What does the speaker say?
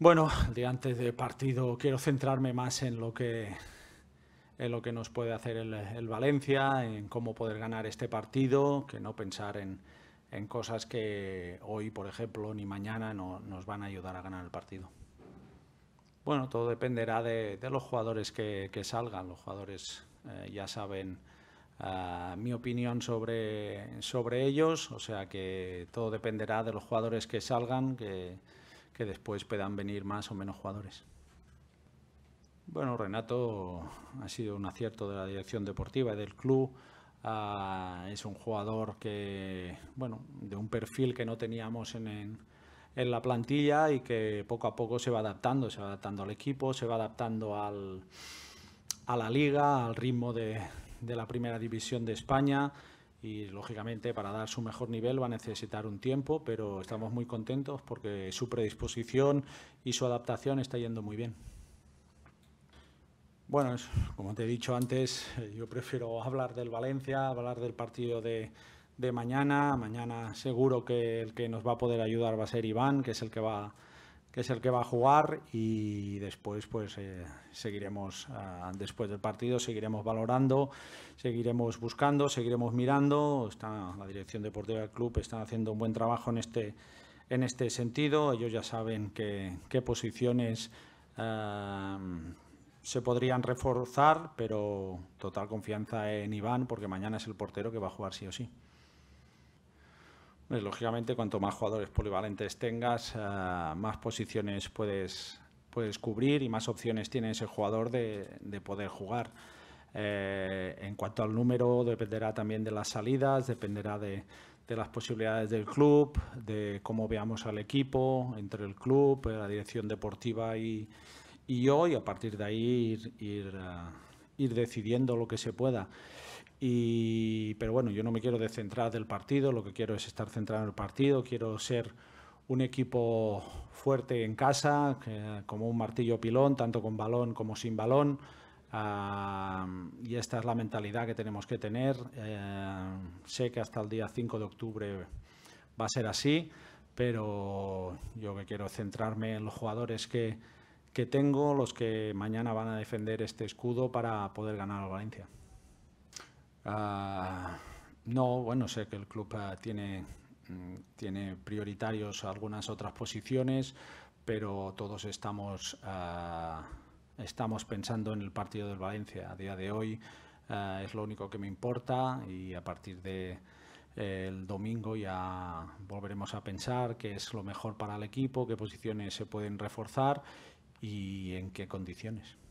Bueno, día antes de partido quiero centrarme más en lo que, en lo que nos puede hacer el, Valencia, en cómo poder ganar este partido, que no pensar en, en cosas que hoy, por ejemplo, ni mañana no, nos van a ayudar a ganar el partido. Bueno, todo dependerá de, los jugadores que, salgan. Los jugadores eh, ya saben ah, mi opinión sobre, sobre ellos, o sea que todo dependerá de los jugadores que salgan, que que después puedan venir más o menos jugadores. Bueno, Renato ha sido un acierto de la dirección deportiva y del club. Ah, es un jugador que, bueno, de un perfil que no teníamos en, la plantilla y que poco a poco se va adaptando, se va adaptando al equipo, se va adaptando a la liga, al ritmo de, de la primera división de España y lógicamente para dar su mejor nivel va a necesitar un tiempo, pero estamos muy contentos porque su predisposición y su adaptación está yendo muy bien. Bueno, como te he dicho antes, eh, yo prefiero hablar del Valencia, hablar del partido de, de mañana. Mañana seguro que el que nos va a poder ayudar va a ser Iván, que es el que va a es el que va a jugar y después pues eh, seguiremos, ah, después del partido, seguiremos valorando, seguiremos buscando, seguiremos mirando. Está, la dirección deportiva del club está haciendo un buen trabajo en este, en este sentido. Ellos ya saben qué posiciones... Ah, se podrían reforzar, pero total confianza en Iván porque mañana es el portero que va a jugar sí o sí. Eh, lógicamente, cuanto más jugadores polivalentes tengas, eh, más posiciones puedes, cubrir y más opciones tiene ese jugador de, poder jugar. Eh, en cuanto al número, dependerá también de las salidas, dependerá de, las posibilidades del club, de cómo veamos al equipo, entre el club, la dirección deportiva y, yo, y a partir de ahí ir decidiendo lo que se pueda. Y, pero bueno, yo no me quiero descentrar del partido, lo que quiero es estar centrado en el partido, quiero ser un equipo fuerte en casa, como un martillo pilón, tanto con balón como sin balón. y esta es la mentalidad que tenemos que tener. Eh, sé que hasta el día 5 de octubre va a ser así, pero yo que quiero centrarme en los jugadores que, que tengo, los que mañana van a defender este escudo para poder ganar a Valencia. Ah, no, bueno, sé que el club ah, tiene, mm, tiene prioritarios algunas otras posiciones, pero todos estamos, ah, estamos pensando en el partido del Valencia. A día de hoy es lo único que me importa y a partir de eh, el domingo ya volveremos a pensar qué es lo mejor para el equipo, qué posiciones se pueden reforzar y en qué condiciones.